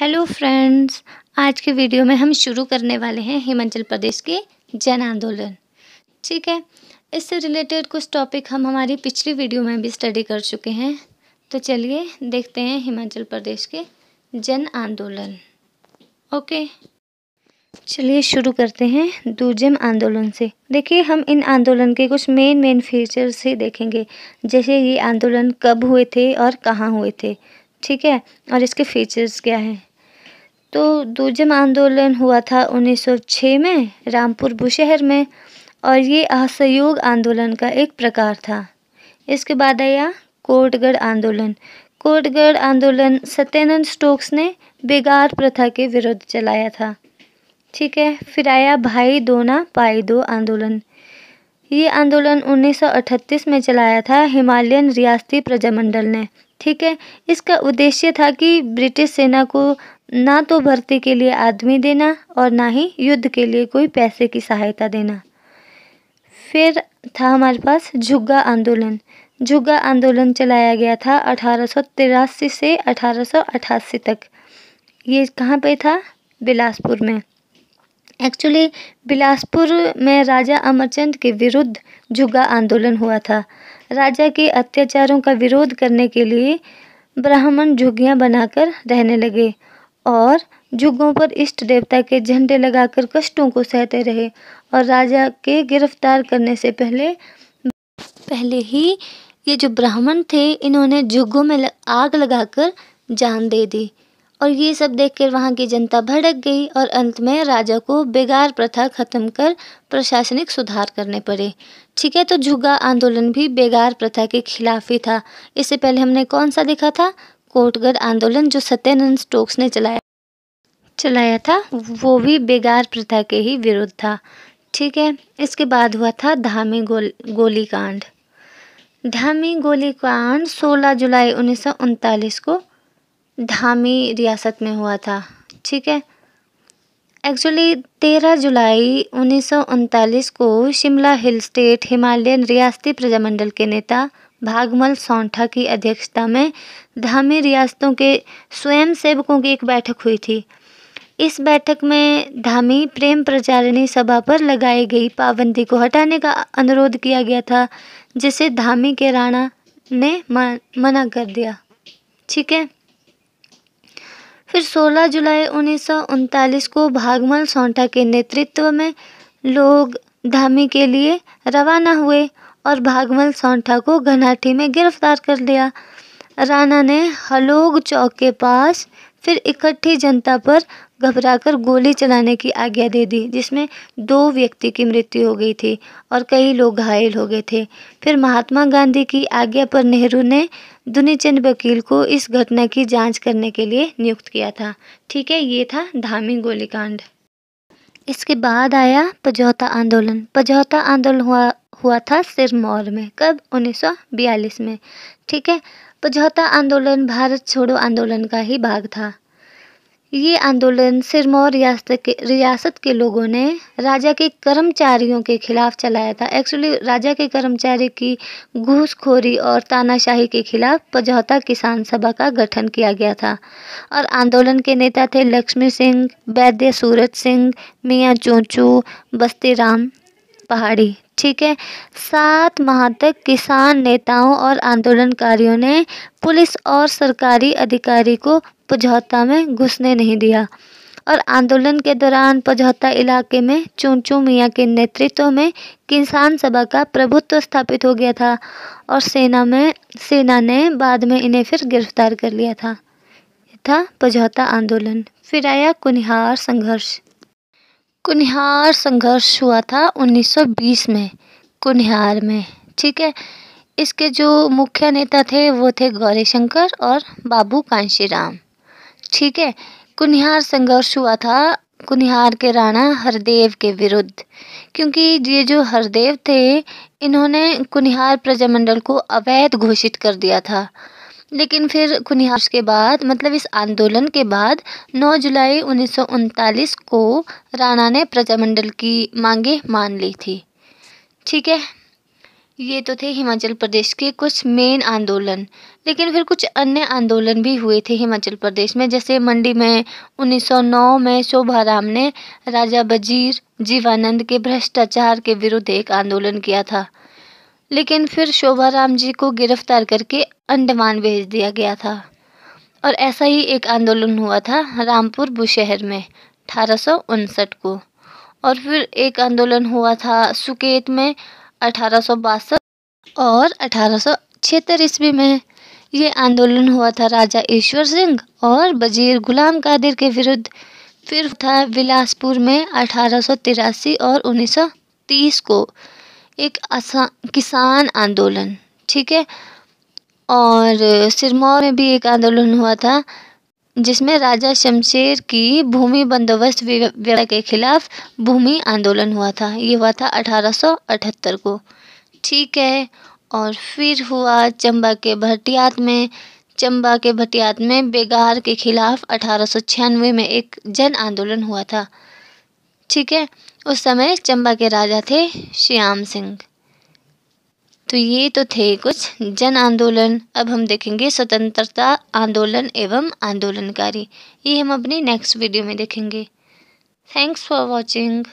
hello friends आज के video में हम शुरू करने वाले हैं हिमाचल प्रदेश के जन आंदोलन ठीक है इससे रिलेटेड कुछ टॉपिक हम हमारी पिछली वीडियो में भी स्टडी कर चुके हैं तो चलिए देखते हैं हिमाचल प्रदेश के जन आंदोलन ओके चलिए शुरू करते हैं दूजम आंदोलन से देखिए हम इन आंदोलन के कुछ मेन मेन फीचर्स ही देखेंगे जैसे ये आंदोलन कब हुए थे और कहाँ हुए थे ठीक है और इसके फीचर्स क्या हैं तो दुर्जम आंदोलन हुआ था उन्नीस सौ में रामपुर बुशहर में और ये असहयोग आंदोलन का एक प्रकार था इसके बाद आया कोटगढ़ आंदोलन कोटगढ़ आंदोलन सत्यानंद स्टोक्स ने बेगार प्रथा के विरुद्ध चलाया था ठीक है फिर आया भाई दो ना पाई दो आंदोलन ये आंदोलन 1938 में चलाया था हिमालयन रियासती प्रजामंडल ने ठीक है इसका उद्देश्य था कि ब्रिटिश सेना को ना तो भर्ती के लिए आदमी देना और ना ही युद्ध के लिए कोई पैसे की सहायता देना फिर था हमारे पास झुग्गा आंदोलन झुग्गा आंदोलन चलाया गया था अठारह से अठारह तक ये कहाँ पे था बिलासपुर में एक्चुअली बिलासपुर में राजा अमरचंद के विरुद्ध झुग्गा आंदोलन हुआ था राजा के अत्याचारों का विरोध करने के लिए ब्राह्मण झुग्गियाँ बनाकर रहने लगे और जुगों पर इष्ट देवता के झंडे लगाकर कष्टों को सहते रहे और राजा के गिरफ्तार करने से पहले पहले ही ये जो ब्राह्मण थे इन्होंने जुगों में आग लगाकर जान दे दी और ये सब देखकर वहाँ की जनता भड़क गई और अंत में राजा को बेगार प्रथा खत्म कर प्रशासनिक सुधार करने पड़े ठीक है तो झुग्गा आंदोलन भी बेगार प्रथा के खिलाफ ही था इससे पहले हमने कौन सा देखा था कोटगढ़ आंदोलन जो सत्यानंद स्टोक्स ने चलाया चलाया था वो भी बेगार प्रथा के ही विरुद्ध था ठीक है इसके बाद हुआ था धामी गोल गोली कांड धामी गोली कांड 16 जुलाई उन्नीस को धामी रियासत में हुआ था ठीक है एक्चुअली 13 जुलाई उन्नीस को शिमला हिल स्टेट हिमालयन रियासती प्रजामंडल के नेता भागमल सौंठा की अध्यक्षता में धामी रियासतों के स्वयंसेवकों की एक बैठक हुई थी इस बैठक में धामी प्रेम प्रचारिणी सभा पर लगाई गई पाबंदी को हटाने का अनुरोध किया गया था जिसे धामी के राणा ने मना कर दिया ठीक है फिर 16 जुलाई उन्नीस को भागमल सौंठा के नेतृत्व में लोग धामी के लिए रवाना हुए और भागमल सौंठा को घनाटी में गिरफ्तार कर लिया राणा ने हलोग चौक के पास फिर इकट्ठी जनता पर घबराकर गोली चलाने की आज्ञा दे दी जिसमें दो व्यक्ति की मृत्यु हो गई थी और कई लोग घायल हो गए थे फिर महात्मा गांधी की आज्ञा पर नेहरू ने दुनीचंद वकील को इस घटना की जांच करने के लिए नियुक्त किया था ठीक है ये था धामी गोलीकांड इसके बाद आया पजौता आंदोलन पजौता आंदोलन हुआ हुआ था सिरमौर में कब 1942 में ठीक है पझौता आंदोलन भारत छोड़ो आंदोलन का ही भाग था ये आंदोलन सिरमौर रियासत के रियासत के लोगों ने राजा के कर्मचारियों के खिलाफ चलाया था एक्चुअली राजा के कर्मचारी की घूसखोरी और तानाशाही के खिलाफ पझौता किसान सभा का गठन किया गया था और आंदोलन के नेता थे लक्ष्मी सिंह वैद्य सूरज सिंह मियाँ चोचू बस्ती राम पहाड़ी ठीक है सात माह तक किसान नेताओं और आंदोलनकारियों ने पुलिस और सरकारी अधिकारी को पझौता में घुसने नहीं दिया और आंदोलन के दौरान पझौता इलाके में चूंचू मियाँ के नेतृत्व में किसान सभा का प्रभुत्व स्थापित हो गया था और सेना में सेना ने बाद में इन्हें फिर गिरफ्तार कर लिया था था पझौता आंदोलन फिर आया कुनिहार संघर्ष कुनिहार संघर्ष हुआ था 1920 में कुनिहार में ठीक है इसके जो मुख्य नेता थे वो थे गौरी शंकर और बाबू कांशीराम ठीक है कुनिहार संघर्ष हुआ था कुनिहार के राणा हरदेव के विरुद्ध क्योंकि ये जो हरदेव थे इन्होंने कुनिहार प्रजामंडल को अवैध घोषित कर दिया था लेकिन फिर खुनिहार के बाद मतलब इस आंदोलन के बाद 9 जुलाई उन्नीस को राणा ने प्रजामंडल की मांगे मान ली थी ठीक है ये तो थे हिमाचल प्रदेश के कुछ मेन आंदोलन लेकिन फिर कुछ अन्य आंदोलन भी हुए थे हिमाचल प्रदेश में जैसे मंडी में 1909 में शोभाराम ने राजा बजीर जीवानंद के भ्रष्टाचार के विरुद्ध एक आंदोलन किया था लेकिन फिर शोभा राम जी को गिरफ्तार करके अंडमान भेज दिया गया था और ऐसा ही एक आंदोलन हुआ था रामपुर बुशहर में अठारह को और फिर एक आंदोलन हुआ था सुकेत में अठारह और अठारह ईस्वी में ये आंदोलन हुआ था राजा ईश्वर सिंह और वजीर गुलाम कादिर के विरुद्ध फिर था बिलासपुर में अठारह और 1930 को एक आसान किसान आंदोलन ठीक है और सिरमौर में भी एक आंदोलन हुआ था जिसमें राजा शमशेर की भूमि बंदोबस्त व्यवस्था के खिलाफ भूमि आंदोलन हुआ था ये हुआ था 1878 को ठीक है और फिर हुआ चंबा के भटियात में चंबा के भटियात में बेगार के खिलाफ अठारह में एक जन आंदोलन हुआ था ठीक है उस समय चंबा के राजा थे श्याम सिंह तो ये तो थे कुछ जन आंदोलन अब हम देखेंगे स्वतंत्रता आंदोलन एवं आंदोलनकारी ये हम अपनी नेक्स्ट वीडियो में देखेंगे थैंक्स फॉर वॉचिंग